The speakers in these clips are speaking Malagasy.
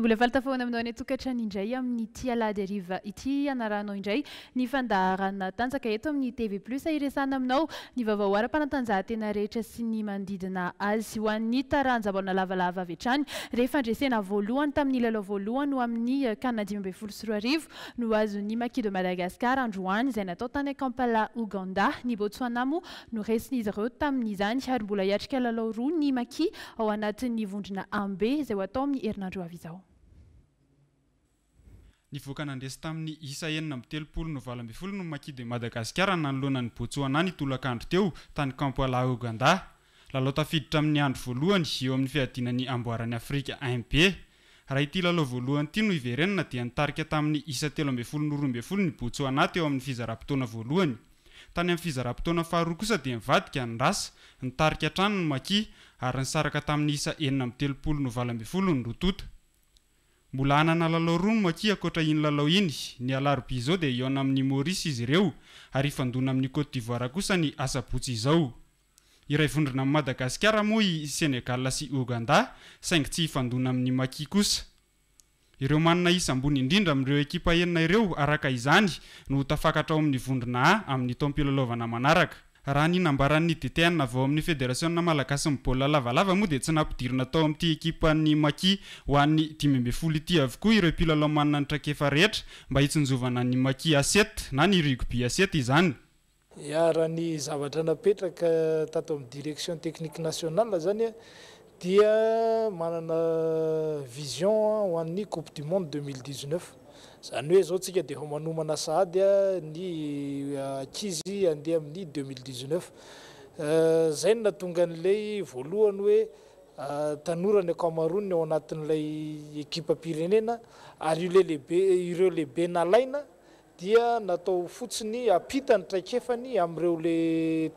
bola falatafna aminao y tokatraindray amin'ny tiladeriva ity aaanao idray ny fandaaatanaka etoami'y tvusesanaainao nvavaoarapanatanjahatenarehetra sy ny mandidina azy hoa'y taranjabanalavalavaavetrany rehefandresena volohany tamin'y lala voloany amin'ny eh, anaimboo syroaariv no azony maki de madagaskar androay zay nataotany kampala oganda ny botsoaao no resiizyreo tami'izany ary mbola atrka lala roa ny aki oanat'y ondrina abe zay theidroa ny voaka nandresa tamin'ny isa enina am'ny telopolo no valmbey folo no makis de madagasikara nanoloana ny botsoanah nytolakandro teo tany kampoala oganda lalo tafiditra amin'ny andro voalohany eo amin'ny fiadinan'ny amboaran'ny afrika ain be raha ity laloh voalohany ity no iverenina dia nitarika tamin'ny isa teloamb folo no rombe folo ny botsoanah teo amin'ny fizarampotona voalohany tany amin'ny fizaram-potona faharoa kosa de mivadika ny rasa nytarika trano no maki ary nysaraka tamin'ny isa enina am'yteolnoolnyoo mbola hanana lalao ro no maki akoatra iny lalao iny ny alarobi izao dia iona amin'ny marisy izy ireo ary ifandona amin'ny côte divoir kosa ny asabotsy izao iray vondrina amin'ny madagasikara moa i senegal sy oganda saingy tsy ifandona amin'ny maki kosa ireo manina isa ambony indrindra amin'ireo ekipa henina ireo araka izany no tafakatrao amin'ny vondrina ah amin'ny tompilalaovana manaraka raha ny nambaran'ny ditena avao amin'ny fédérationna malagasy nibaola lavalava moa di tsy nampidirina atao amin'ity ekipeny makis hoan'ny dime mbe folo ity avokoa ireo pilalamanina nytrakefa rehetra mba hitsinjovana ny makie asete na ny rugb asete izany ya raha ny zavatra napetraka tatao amin'ny direction technique nationale zany a dia manana vision hoan'ny coupe du monde 2019 zany hoe zao tsika de o manomana sahadya ny akizy andeha amin'ny 2019 euh, zay no natongaan'lay voalohany hoe tanora ny akamaroy ao anatin'lay ékipa pyrenena ary llebe ireo lehibenalaina dia natao fotsiny apitanytraikefany am'reo le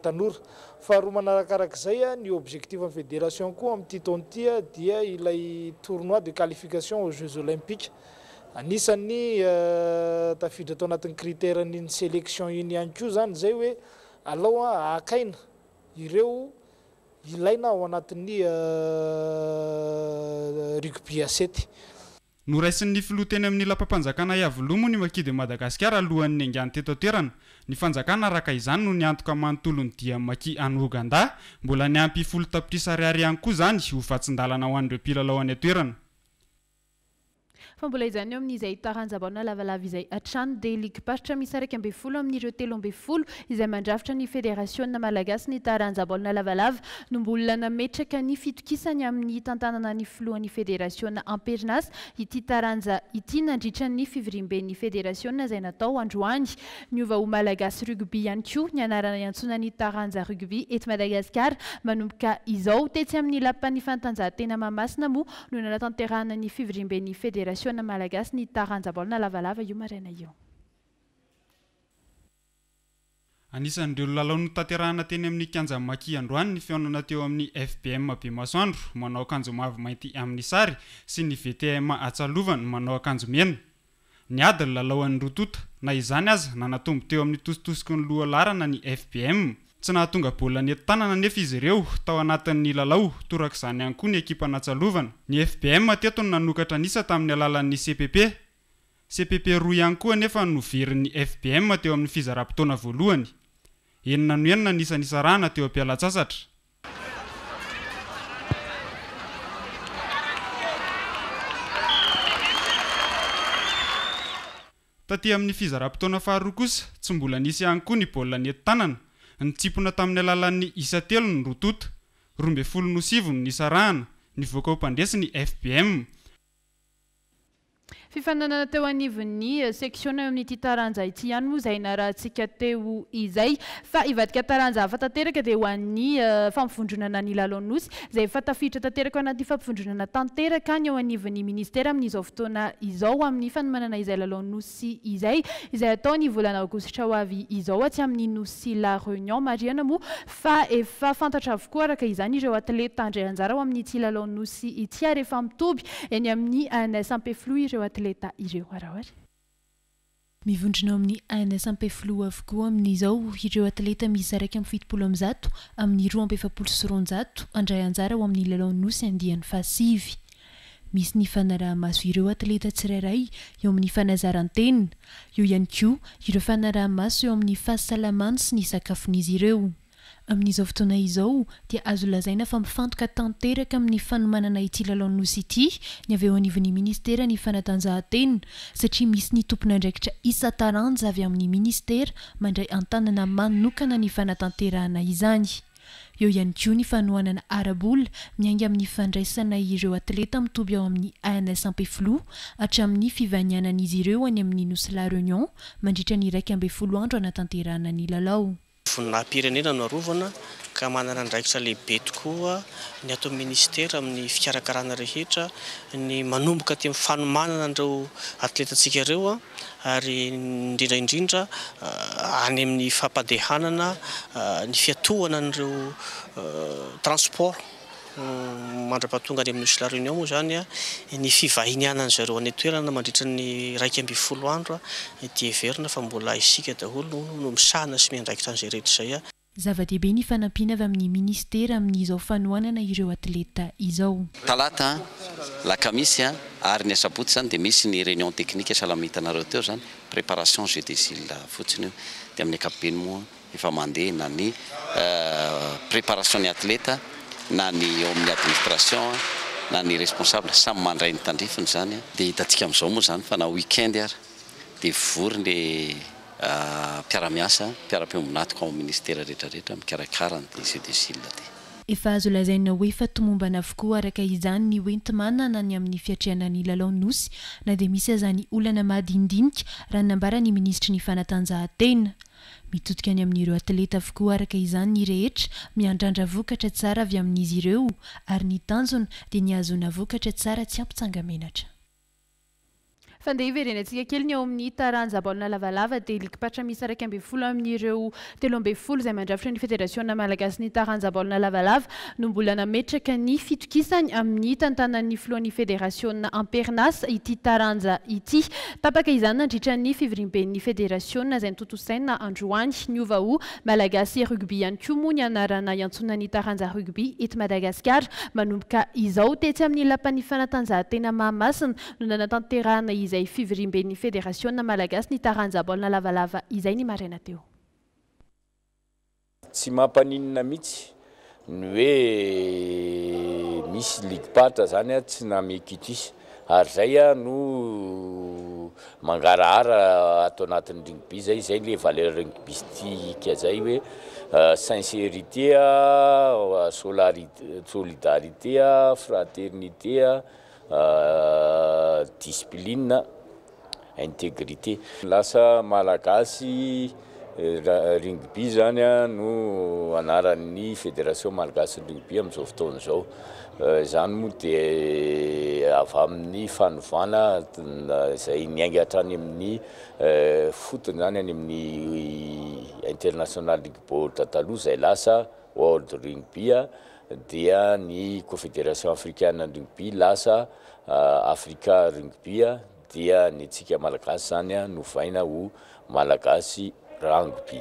tanora fahro manarakarak'zaya ny objectif amy fédération koa am'tytaontya dia ilay tournoi de qualification a jeux olympike anisany euh, tafidry atao anatin'ny criteran'iny sélection iny ihany ko zany zay hoe alaoha akaina ireo ilaina ao anatin'ny euh, rugbiacet no raisiny'ny filoteny amin'nylapampanjakana yavolomony maki dyn madagasikara alohan'ny anganyteto toerana ny fanjakana raka izany no niantoka manontolony dia maki- any oganda mbola ny ampyfolo tapitrisa riari hany koa zany hofatsindalana ho an'dreo pilalaho any atoerana boazany eoaminizay taranjablna lavalava izay atranode ligparitra misy arakyabefolo amin''ireoteloabe folo izay mandrafitra ny fedérasioa malagasny taranjablna lavalava no mbolna nametraka ny fitokisany amin'ny tantanaany floan'y fedéraio ampernas ity taja ity naditrany fivriben'y fedéraiona zay natao androay nyova malagasy rugby ay ko ny anarana antsonany taranja rugby e madagaskar manomboka izao tetsy amin'ny lapan'ny fantanjahatena mamasina mono naatanteraanany fivrimben'ny federation nmalagasy ny taranjabalna lavalava io maraina io anisany idreono lalao no tanterahana teny amin'ny kanja maki androany ny fionana teo amin'ny fbma be masoandro manao akanjo mavy mainty amin'ny sary sy ny vtma atsalovana manao akanjo menna ny adyny lalao anyrotota na izany aza nanatombo teo amin'ny tositosiky ny loha larana ny fbm tsy naha tonga baolina ny entin-tanana nefa izy ireo tao anatin'ny lalao torak'izany ihany koa ny ekipa natsalovana ny fbmm tetony nanokatra anisa tamin'ny alalan'ny cpp cpp roa ihany koa nefa noviryn'ny fbm teo amin'ny fizaram-potona voalohany enina no enina nisa nisa rahna teo am-pialatsasatra tatya amin'ny fizara-potona faharokosa tsy mbola nisa ihany koa ny baolina ny etin-tanana ny tsipona tamin'ny alalan'ny isa telony rototo rombe folo nosivon nysarahana ny voaka ho mpandresi ny fbm fifananaa teo anivo'ny eh, sektion amin'y tytaranjahity hanyo zay na rahatsika teo izay fa ivadika taranja afatateraka dehoay fampivondronanaylalaosy zay fatafiditra taterakaanayfampivndronana taterkya'y minisramiaaayyayaatraazao syaminyosyla rénion ainao fa efa fantatra vokokzanyireoendjaraaiyaosyyeany amisoe iremivondrinao amin'ny ana sampi floa avokoa amin'izao ireo atleta misy araiky amiy fitopolo ami'njato amin'ny roa ampiefapolo sy ron-jato andray anjara ho amin'ny lalannosy andian'y fahasivy misy ny fanarahmaso ireo atleta tsirairay eo amin'ny fanazaran-tenina eo iany ko ireo fanarahamaso eo amin'ny fay salamany sy ny sakafon'izy ireo amin'izao fotoana izao dia azo lazaina fa mifantoka tanteraka amin'ny fanomanana ity lalaonosy ity ny aveo anivyn'ny ministera ny fanatanjahantenna satria misy ny tompona ndraikitra isa tarany zavy amin'ny ministera mandray antanana manokana ny fanatanteraana izany eo iany ko ny fanoanana arabola miainga amin'ny fandraisana ireo atleta mi'ntomby ao amin'ny ana sampi flo hatramin'ny fivanianan'izy ireo any amin'ny nosyla renion mandritra ny raiky ambe foloandro anatanteraana ny lalao voninah mpirenena no arovana ka manana ndraikitra lehibe tokoaa ny atao ay ministera amin'ny fikarakarahana rehetra ny manomboka ty ami'ny fanomanana anreo atletaantsikareoa ary indrindraindrindra ah, any amin'ny fampadehanana ah, ny fiatohana an'ireo ah, transport mandrapahatonga any amin'yosy la réunion moa zanya ny fivahinianany zareo any toeraa mandritrany raiky ambfolondroiverina fa mbola isika daolo nno miahana sy mindraikitran'zay rehetrzaya zava-dehibe ny fanampina avy amin'ny ministera amin'nyizao fanoanana ireo atleta izao talata laka misya ah, ary ny asabotsy zany ah, di misy ny réunion tecnique e, salamihitanareo teo zany préparation geude gil fotsiny o di amin'ny akapobeny moaa efa mandehana ny euh, préparation ny atleta na ny o amin'ny administration na ny responsable samy mandray nytandrifiny zanya dia hitantsika am'izao moa zany fa na weekend ary dia vory nle ah, mpiaramiasa piara-peo aminatyko am ministèra rehtrarehetra mikarakara nyg de jille ty efa azo lazaina hoe fa tomombana avokoa araka izany ny hoentimanana ny amin'ny fiatrehana ny lalaonosy na de misy azany olana maady indinika raha nambara ny ministra ny fanatanjahantena mitotikany amin'ireo atleta avokoa araka izanyny rehetra miandrandra vokatra tsara avy amin'izy ireo ary ny tanjona de nihazona vokatra tsara tsy ampitsangamenatra fandeh iverenaantsika kelyny ao amin'ny taranjabalna lavalava de likpatramisy arakyabfolo amin''ireotelombefolo zay mandravitra ny fedéraioa malagasiny taranjablna lavalava no mbola nametraka ny fitokisany amin'ny tantanan'ny flon'ny fedératioa ampernas ity taranja ity tapaka izanynandritrany fivrimben'ny fedérasio zay nytotosaa androany ny ovao malagasy rugby ay ko mo ny anarana atsonany taranja rugby et madagaskara manomboka izao tetsy amin'ny lapan'ny fanatanjahantena mahamasina no nanataterahna izy fivyrimbeny fédérationna malagasy ny taranjabolana lavalava izay ny maraina teo tsy mampaninina mihitsy ny hoe misy ligpata zany a tsy namekits izy ary zay a no mangarahara atao anatin' riny be zay zay le valeurbisytika zay hoe euh, sincérité a euh, solisolidarité a fraternitéa Euh, disciplie integrité lasa malagasy euh, rungby zany a no anaran'ny fédération malagasyy rugby ami'izao fotaona zao euh, zany moa de avy amin'ny fanovana zay niainghatra any amin'ny fotony zany any amin'ny international rugbo dataloha zay lasa word ringbya dia ny confédération africaine andrungby lasa euh, afrika rungby a dia nyatsika malagasy zany a novaina ho malagasy rangby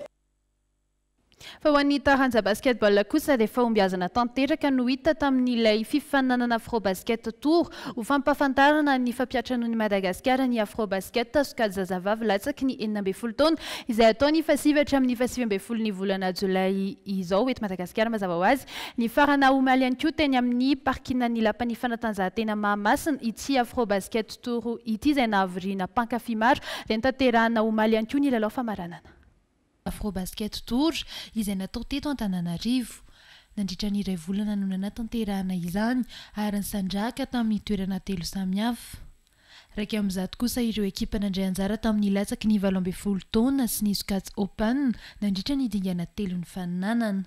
fa hoan'ny taranja basketbal kosa defa ombiazana tanteraka no ita tamin'n'ilay fifananana fro baskete tor ho fampafantarana ny fampiatranoh ny madagasikara ny afro baskete azokaj zazavavy latsaka ny enina ambey folo tony izay ataony fasivatra amin'ny fasivy ambe folo nyvolana jolay zao ety madagasikara mazava ho azy ny farana homaly an ko teny amin'ny parkinany lampany fanatanjahantena mahamasina itsy afro baskete tor ity izay naavorina mpankafi maro dey nytanterahana homaly any ko ny lala famaranana fro basket toury izay natao teto an-tanànarivo nandritra nyiray volana nonana tanteraana izany ary ny sandrahaka tamin'ny toerana telo samihafa raiky amin'zato kosa ireo ekipanandrayanjara tamin'ny latsaky ny valo ambyny folo taona sy ny skat open nandritra ny idingana telo ny fainanana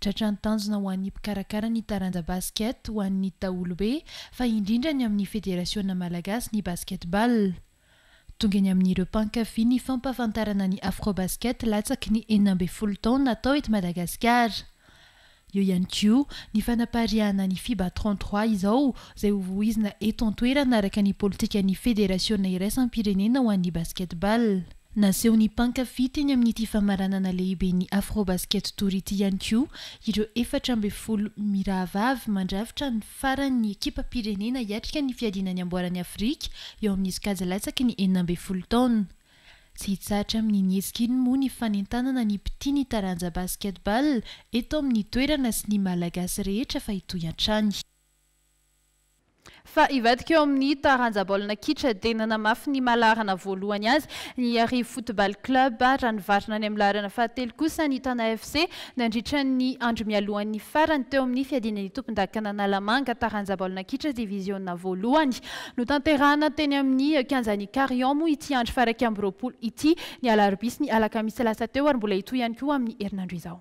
tsatrantanjona ho an'ny mpikarakara ny taranja basket ho an'ny taolobe fa indrindrany amin'ny federasiona malagasy ny basketbal tonga eny amin'ny repan kafy ny fampafantarana ni afro basket latsaky ny eninambe foloton na tao eti madagasikar eo ihany ko ny fanapariahana ny fiba trente-tros izao izay ova izy na etantoeranaaraka ny politika n'ny fédérasionnayraisany pirenena ho an'ny basketball nasehony mpankafiteny amin'ny iti famaranana lehiben'ny afro basket tory ity ihany koa ireo efatra ambiny folo mirahavavy mandrafitra ny faran'ny ekipa pirene na iatrika ny fiadianany amboaran'ny afrika eo amin'izy kajalatsaky ny henina ambin folo taona tsy hitsaotra amin'ny niesika iny moa ny fanentanana ny piti ny taranja basketbal eto amin'ny toerana sy ny malagasy rehetra fa itoy an-trany fa ivadika eo amin'ny taranjabalna kitra dia nanamafy ny malarana voalohany azy ny ariv football club raha ni varina any amin'ny laharana fahatelo kosa ny tana fc nandritra ny andro mialohan'ny farany teo amin'ny fiadinany tompondaka na nalamanga taranjabaolna kitra divisiona voalohany no tanterana teny amin'ny akanjani kariomo ity andro faaraiky am'yroapolo ity ny alarbi syny alaka misy lasa teo ary mbola hito ihany koa amin'ny herinandro izao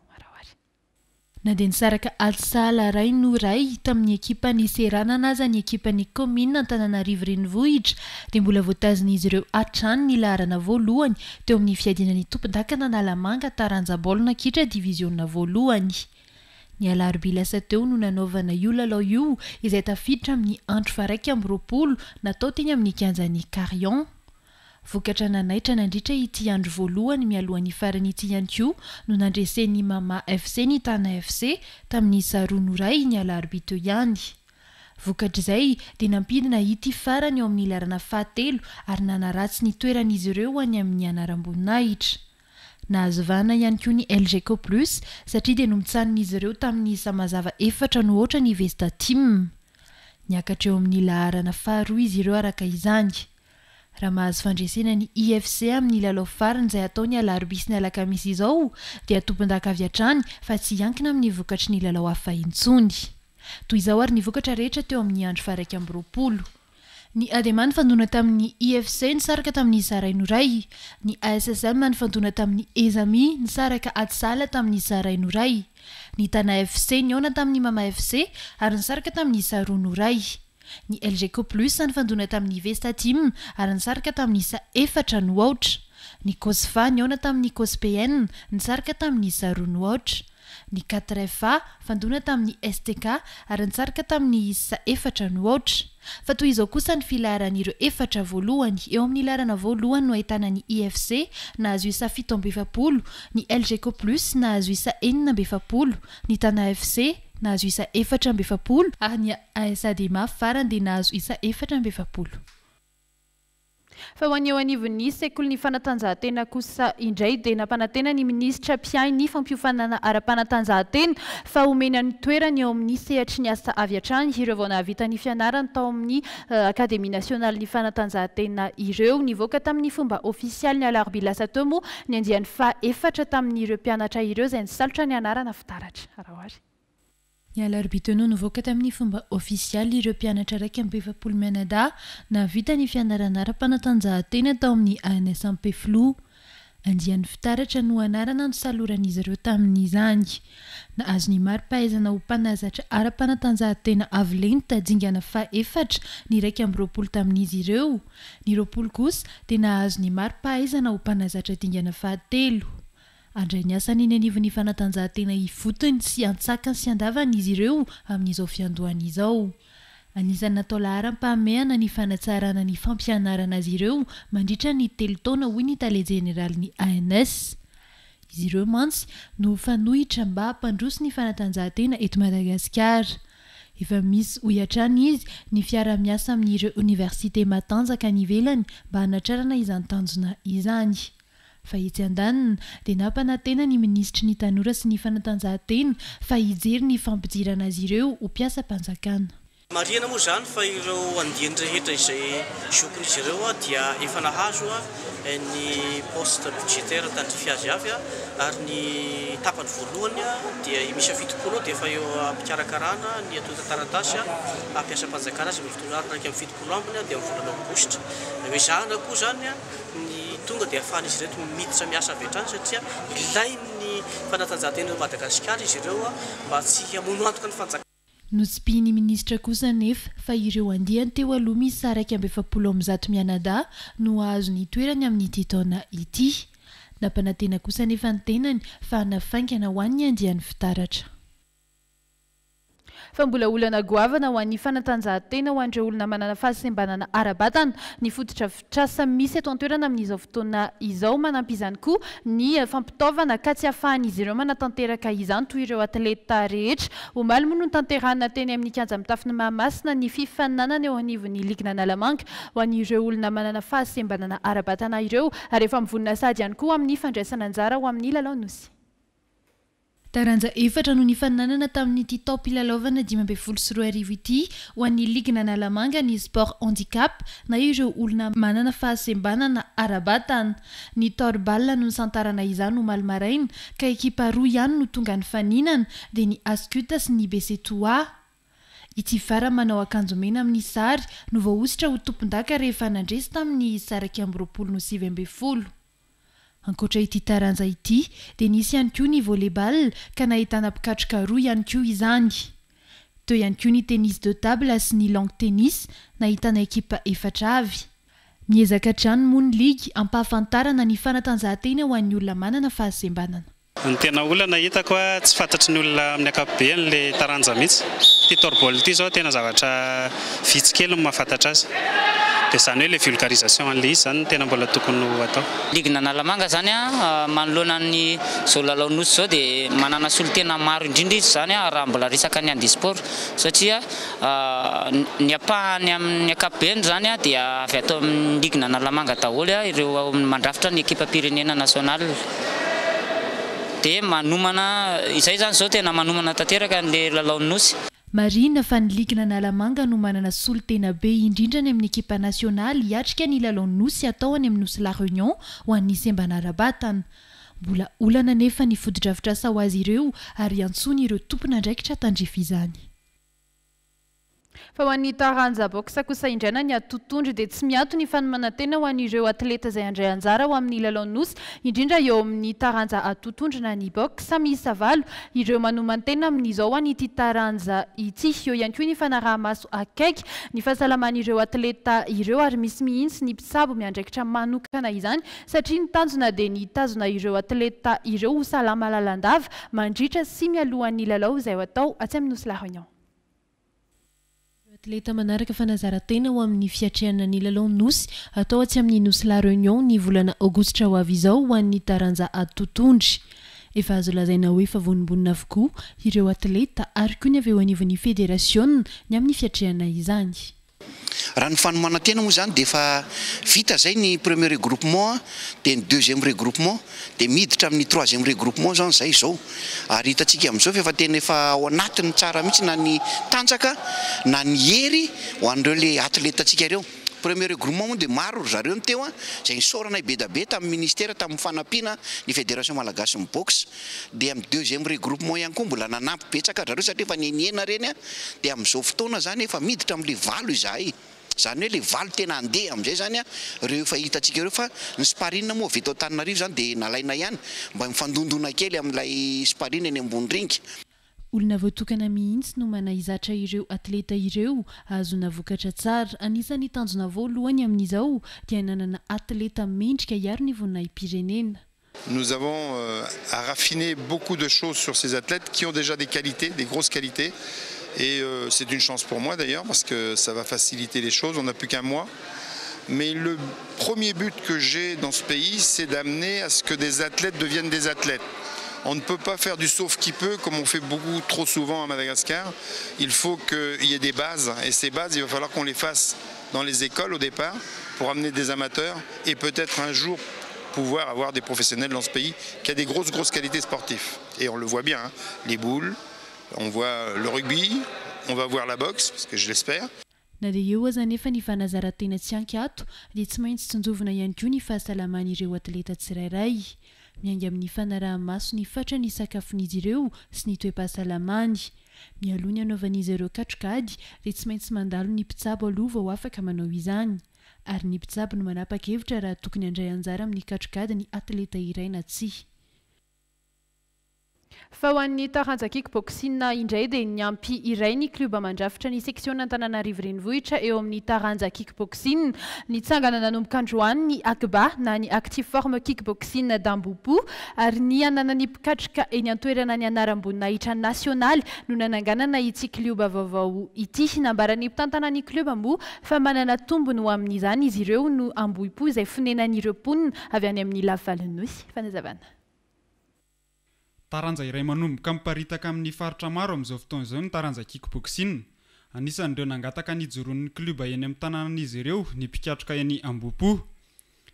na ndeha ny saraka azsala ray no ray tamin'ny ekipa ny seranaanaza ny ekipany kommina antanàna rivoreny vohitra dea mbola voatazina izy ireo hatrano ny laarana voalohany teo amin'ny fiadinany tompodakana nalamanga taranjabol na kitra diviziona voalohany ny alarybilasa teo no nanaovana io lalao io izay tafiditra amin'ny andro fa raika amin'ny roapolo natao tena amin'ny kanjany carion vokatra nanaitra nandritra iti handro voalohany mialohana ifarany ity ihany koa no nandreseny mama fc ny tana fc tamin'ny saroa noray ny alarobiteo ihany vokatra izay di nampidina hity farany eo amin'ny laharana fahatelo ary nanaratsy nytoeran'izy ireo any amin'ny anaramboninahitra nahazovahana ihany ko ny lgco plus satria dia no mitsanina izy ireo tamin'ny samazava efatra no oatra ny vezdatim niakatra eo amin'ny laharana faharoa izy ireo araka izany rahamahazo fandresena ny ifc amin'ny lalao fariny izay atao ny alarbisiny alaka misy izao di tompondakaviatrany fa tsy iankina amin'ny vokatry ny lalao afahintsony toy izao ary ny vokatra rehetra teo amin'ny andro faraka amy roapolo ny adema ny fandona tamin'ny ifc ny saraka tamin'ny zarainoray ny assm ny fandoana tamin'ny ezami ny saraka atala tamin'ny zarai noray ny tana fc ny ona tamin'ny mama fc ary ny saraka tamin'ny zaroanoay ny lgco plus ny fandoana tamin'ny vesatim ary ny saraka tamin'ny isa efatra no aotra ny kosfa ny aona tamin'ny kospeen ny saraka tamin'ny isa roa no aotra ny katrfa fandoana tamin'ny stk ary ny saraka tamin'ny isa efatra no aotra fa toy izao kosa ny filarana ireo efatra voalohany eo amin'ny ilarana voalohany no ahitanany ifc na azoisa fito ambe efapolo ny lgcoplus na azoisa enina mbe efapolo ny tana fc hazo isa efatra mb efapolo ay ny sadema farany de nahazo isa efatra mby efapo fa hoaneoanivon'ny sekle ny fanatanjahantena kosa indray de nampanantena ny ministra mpiai ny fampiofanana ara-panatanjahantena fa omenan'ny toerany eo amin'ny sehatry ny asa avy atrany ireo vao naavitany fianarana tao amin'ny eh, akademia nasionalny fanatanjahantena ireo ny voaka tamin'ny fomba ofisialy ny alarbilasa teo moa ny aniany fa efatra tamin''ireompianatra ireo zay ny salotra ny anarana fitaratra nalarobiteno no voka tamin'ny fomba ofisialy ireo mpianatra raiky amy efapolo mianada na vita ny fianarana arapanatanjahantena tao amin'ny ana sampi flo anjiany fitaratra no anarana no saloran'izy ireo taminyizany na hazo ny maropahaizana ho mpanazatra ara-panatanjahantena avlenta dingana fa efatra ny raiky amyyroapolo tamin'izy ireo ny roapolo kosa de nahazo ny maropahaizana ho mpanazatra dingana fahateo andrai ny asa ny nyanivon'ny fanatanjahantena ivotony sy antsakan sy andavana izy ireo amin'n'izao fiandohana izao anisanatao laharam-pahomeana ny fanatsarana ny fampianarana zy ireo mandritra ny telotaona hoy ny tale generaliny ans izy ireo mantsy no fanohitra mba hampandrosy ny fanatanjahantena eto madagasikara efa misy hoiatrany izy ny fiara-miasa amin''ireo oniversite matanjaka ny velany mba hanatrarana izantanjona izany aetyan-dana di nampanantena ny ministra ny tanora sy ny fanatanjahanteny fa hijery ny fampijirana azy ireo ho piasam-panjakanaina moa zany fa ireo anany rehetra izay zokny izy ireoa dia efa nahazo any eh, poste bidgetairetarifiazyaya ary ny apayvaoy dimisdf eomk-zyy ny tonga dia afahana izy reo to miditra miasa vy trany satria ilay ny fanatanjahantenay madagasikara izy ireo a mba tsy amono antoka ny fanjaka no tsipiiny ministra kosa nefa fa ireo andiha ny teo aloha mi saraka amby efapolo amin'nzato mianada no ahazony toerany amin'nyty taona ity na mpanantena kosa nefa ny tenany fa nafaingana hoaniny andeha n'ny fitaratra fa mbola olana goavana ho any fanatanjahantena ho anireo olona manana fahasembanana arabatana ny foditra fitrasa misy eto antoerana amin'n'izao fotona izao manampyizany koa ny eh, fampitaovana ka tsy afahanaizy ireo manatanteraka izany to ireo atleta rehetra omalmono ny tanterana teny amin'ny kanja mitafiny mahamasina ny fifananany eo anivony lignanalamanka ho anyreo olona manana fahasembanana arabatana ireo ary efa mivonina sady ihany koa amin'ny fandraisananjara o amin'nylaly taranja efatra noho nyfananana tamin'nyti taplalaovana dimy ambey folo sy roaariv ity ho an'ny ligna na alamanga ny sport handikap na io ireo olona manana fahasembanana arabatana ny torbal no nsantarana izany ho malimaraina ka ekipa roa ihany no tonga ny faninana de ny askita sy ny bese toa itsifara manao akanjo omena amin'ny sary no vaoaositra ho tompondaka rehefa nandresy tamin'ny saraka am'yroapolo no sivy ambeny folo ankoatra ity taranja ity dia nisy ihany koa ny volleiball ka nahitana mpikatrokaroa ihany ko izany toe iany koa ny tennis de table sy ny langue tennis nahitana ekipa efatra avy miezaka trany moa ny ligy ampahafantarana ny fanatanjahantena ho an'ny olona manana fa haseambanana ny tena olona nahita koa tsy fantatry ny olona amin'ny akapobe an'lay taranja mihitsy ti torbaoly ity zao tena zavatra vitsi kely ny mahafantatra azy zany hoe la vulgarisation a'la izy zany tena mbola tokony atao linana lamanga zany a manolonany zao lalaonosy zao dia manana solotena maro indrindra izy zany a raha mbola resaka ny andesport satria ny apahany aminy akapobeny zany a dia avy atao aiylinana lamanga daholya ireoaoa' mandrafitra ny eqipe pirenen national dia manomana izay zany zao tenamanomana tanteraka la lalaonos marina fa nyligana na alamanga no manana solo tena be indrindrany amin'ny ekipa nasionaly hiatrika ny lalannosy ataoany amin'ny osy la réunion ho an'nysembanarabatana mbola olana nefa ny fododravitra saho azy ireo ary antsony ireo tompona indraikytra atandrify izany fa ho an'ny taranja bos kosa indraina ny atotondry de tsy miato ny fanomanatenahoanireoatleta zay andray anjara o amin'ny lalaonosy indrindra eo amin'ny taranja atotondrina ny bo samyisavalo ireo manomantena amin'izao anytitaranja itsyy eo iany koa ny fanarahmaso akaiky ny fahasalaman'ireoatleta ireo ary misy mihintsy ny pisab miandraikitra manokana izany satria ntanjona de n tazona ireoeta ireo osalamlalandava mandritra sy mialoha'nylalao zayatao asyamosylana atleta manaraka fanazarantena ho amin'ny fiatrehana ny lalon nosy atao atsy amin'ny nosy la reunion ny volana aogoustra ho avy izao ho an'ny taranja ad totondry efa azo lazaina hoefa vonombonina avokoa ireo atleta ary koa ny aveo aniovon'ny federasioa ny amin'ny fiatrehana izany raha ny fanomana tena moa zany de efa vita zay ny premier régroupement a di ny deuxième regroupement dia mhiditra amin'ny troisième régroupement zany zay zao ary hitantsika amn'izao fa efa teny efa ao anatiny tsara mihitsy na ny tanjaka na ny hery ho an'dreo la atiletantsika reo premier régroupement moade maro zareo n teoa zay nisorana be dabe tami'y ministèra tamin'nyfanapina ny fédération malagasyn box dia am' deuxième régroupement ihany koa mbola nanapy betsaka zareo satria efa nniena reny a dia amn'izao fotoana zany efa miditra amle valo izahay zany hoe le valo tena andeh am'zay zany a reo efa hitantsika reo fa ny sparia moa vetaotanina ri zany de nalaina hany mba mifandondona kely ami'lay sparina eny ambony ringy Nous avons raffiné euh, à raffiner beaucoup de choses sur ces athlètes qui ont déjà des qualités, des grosses qualités. Et euh, c'est une chance pour moi d'ailleurs parce que ça va faciliter les choses. On n'a plus qu'un mois. Mais le premier but que j'ai dans ce pays, c'est d'amener à ce que des athlètes deviennent des athlètes. On ne peut pas faire du sauf qui peut, comme on fait beaucoup trop souvent à Madagascar. Il faut qu'il y ait des bases. Et ces bases, il va falloir qu'on les fasse dans les écoles au départ pour amener des amateurs et peut-être un jour pouvoir avoir des professionnels dans ce pays qui a des grosses, grosses qualités sportives. Et on le voit bien, hein. les boules, on voit le rugby, on va voir la boxe, parce que je l'espère. miainga amin'ny fanaraha maso ny fatra ny sakafon'izy ireo sy ny toepahasalamany mialohany anaovan'izy ireo katrogady re tsy maintsy mandalo ny mpitsabo alova ho afaka manao izany ary ny mpitsaby no manapakevitra raha tokony andray anjara amin'ny katrogady ny atleta iraina tsy fa hoan'ny taranja kikbosi indray di ny ampy iray ny klob mandrafitra ny sektiona tannarivrenyvohitra eo amin'ny taranja kikbosi nytsangana nanombokandroanny akba na ny ati forme kikbosi damboipo ary ny ananany pikatroka eny antoerana ny anarambonina hitra nasionaly no nananganana itsikliba vaovao ity nambaran'ny mitantanany clubo fa manana tombony amin'zany izy ireo no amboipo zay fnenan'ireopoa avy ay amin'ylaalnnonazaa taranja iray manomboka mniparitaka amin'ny faritra maro amn'izao fotoana izao mitaranja kik boksin anisany'ireo nangataka nyjoron'ny klubaeny amin'ny tanànanaizy ireo ny mpikatroka eny amboipo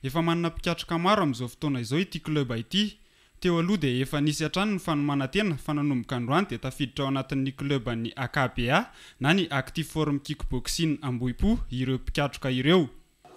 efa manana mpikatroka maro am'izao fotoana izao i ty klebaity teo aloha di efa nisy antrano ny fanomana tena fananomboka androany di tafiditra ao anatin'ny klebany akapa na ny akti forme kik boksin amboipo ireo mpikatroka ireo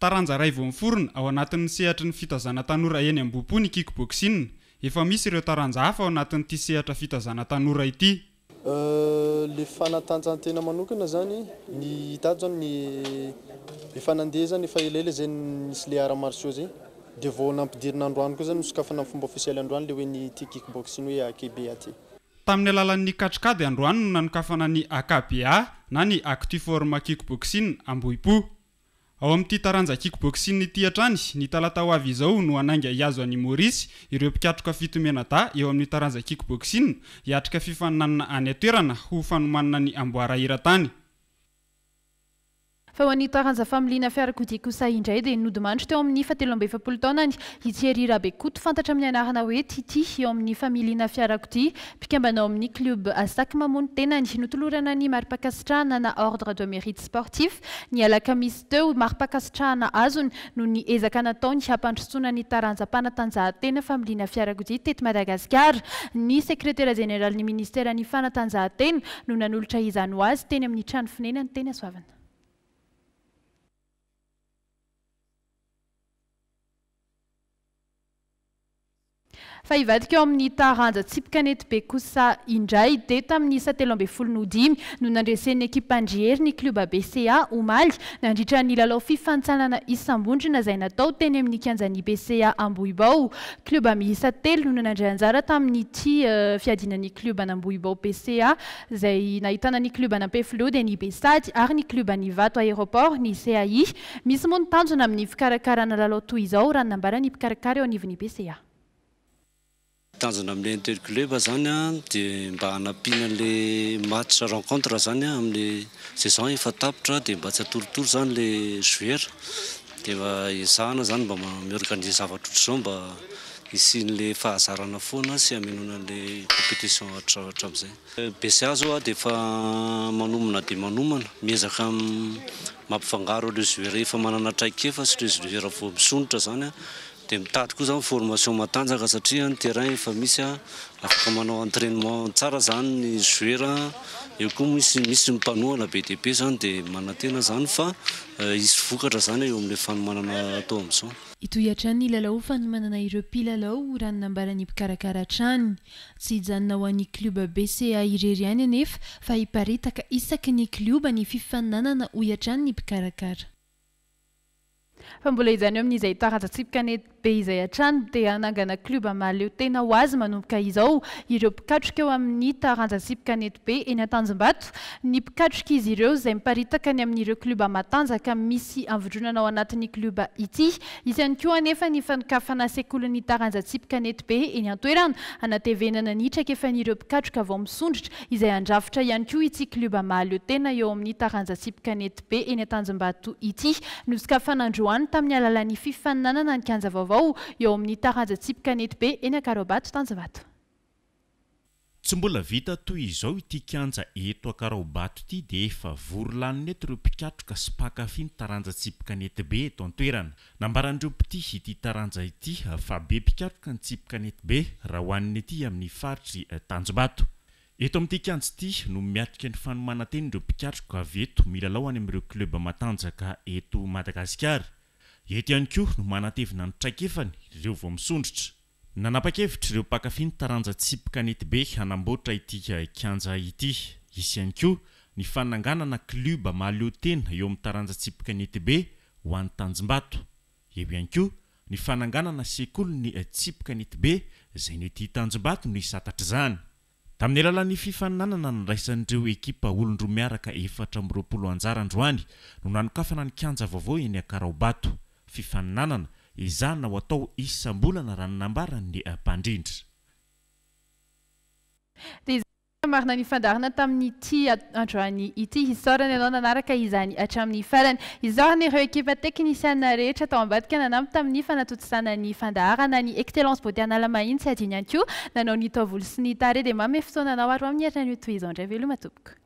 taranjaray vo ni forona ao anatin'ny sehatry ny fitazana tanora eny amboipo ny kikboxin efa misy ireo taranjahafa ao anatin'n'ity sehatra fitazana tanora ityl euh, fenona zany nznnyzaymisy ioy dvonampidiinadoanoko zay safana fombaoffisielyadan le oe nti kikboxi oe akbat tamin'ny alalan'ny katrokady androanono nanokafana ny akba na ny actuforma kikboxin amboi-po ao amin'ity taranja kiko boksinny ti atrany ny talataho avy izao no ananga hiazo anymorisy ireo mpikatroka fitomena da eo amin'ny taranja kiko boksia hiatrika fifanonanna any antoerana ho fanomanana ny amboarahiran-tany o'ny taranjafamilina fiarakodi kosai indray di nodimanitro teo amin'ny fateloab o tanany itiariraha bekoto fantatra amin'ny anarana oe titi eo amin'ny familina fiarakodi pikambanao amin'ny club asak mamony tenany notolorana ny maripakasitrahana na ordre de merite sportif nyalaka misy teo maropakasitrahana azony noo ny ezakanataony ampandrosonany taranjapanatanjahatena familina fiarakodi tety madagasikar ny secretare genéralny ministerany fanatanjahantena no nanolotra izany azy teny amin'y tranofinenany teny soaana fa ivadika eo amin'ny taranja tsypikanety be kosa indray de tamin'nyisatelob foonyimynonadresen'yekipe dreryny klub bca omay nandritran'ny lalao fifantsananaisamboryna zay nataoteny ai'ykanjan'ybca aboibalisteo noandrjara tamin'ytifiadinan'y eh, lub aboibabca zay nahitanay lub nampe lo de ny besady ary ny lbnyatoaroportny cai misy moantanjona ami'y fikarakaranalala toy izaoabaakaeba tanjana amle interculeb zany a di mba hanapinala matira rencontre zanya amile zayza efatapitra di mba tsy atoritoro zanyle jr diahna zany mba miorganise zavatrotrzao mba isin'le fahazaana foana sy aminonala compétition trtra am'zayesazadfaaadaniezaampifaao le jr efa manana traikefa sy lejer vo misonotra zanya di mitady koa zany formation matanjaka satria ny terain efa misy afaka manao entrainement tsara zany ny zoer eo koa mismisy mimpanoana be diibe zany di manantena zany fa eh, izy vokatra zany eo amin'la fanomanana atao amin'zao iatraannylalao fanomanana irepi aa ranonambaran'ny mpikarakaratrany tsy ijaona ho an'y kloba be sa ireriany ane fa ika isaky ny kloba ny fifananana otranny miakaa eizay atadeaaganalbmaleotena oazy maombokaizao ireo pikatroka eo amin'ny taranjasipkanety be eny tanjbatony pikatroka izy ireo zay miparitakay ami'ireo lubmatanjaka misy aronanao anat'y kl ityiyakoaefany fakafanasekol'ny taranjasipkanety be ey atoeana anatevenananitrak efareo ikatroka avaomisondritra izay anrafitra ayko ity aeotena eo amin'ny tranjasipkanetybe eny anjbatoity nozkafanandroan tamin'ny alalan'ny fifainanana kanjaa tsy mbola vita toy izao itikanja eto akaroobato ity di efa vorolaniny eto ireo mpikatroka sypahkafia ny taranja tsipika an ety be eto antoerana nambarandreo mpity ity taranja ity fa be mpikatroka ny tsipika an eti be raha hohaniny ety amin'ny faritry eh, tanjobato eto amin'nyty kanjy ity no miatrika ny fanomana teny ndreo mpikatroka avy eto mila laohany amin'ireo kleba matanjaka eto madagasikara ety iany ko no manatevina nytraikefany reo vao misondritra nanapakevitra ireo pakafi ny taranja tsipika n eti be hanamboatra ity kanja ity isyiany ko ny fananganana kluba maliotena eo ami'ny taranja tsipika an eti be hoan'ny tanjombato eo iany ko ny fananganana sekolny eh, tsipika n eti be zay nyty tanjom-bato no isatatr' izany tamin'ny alalan'ny fifainanana nraisan'ireo ekipa olondro miaraka efatra mrljaandroany no nanokafana ny kanja vaovao eny akaraobat fifainanana iza nao atao isambolana ra no nambarany ny ampandrindra eh, d zmarina ny fandarana tamin'ny iti androany ity hisorany ianao nanaraka izany hatramin'ny farany izao rnyreo ekuipe teknisiaa rehetra atao ambadika nanamby tamin'ny fanatotosanany fandahrana ny excellence bo ti analamahintsy adiny anko nanao ni taovolo sy ny tare de mame fotoana anao aro amin'ny erina ny hoe toy izao ndray veloha matompoka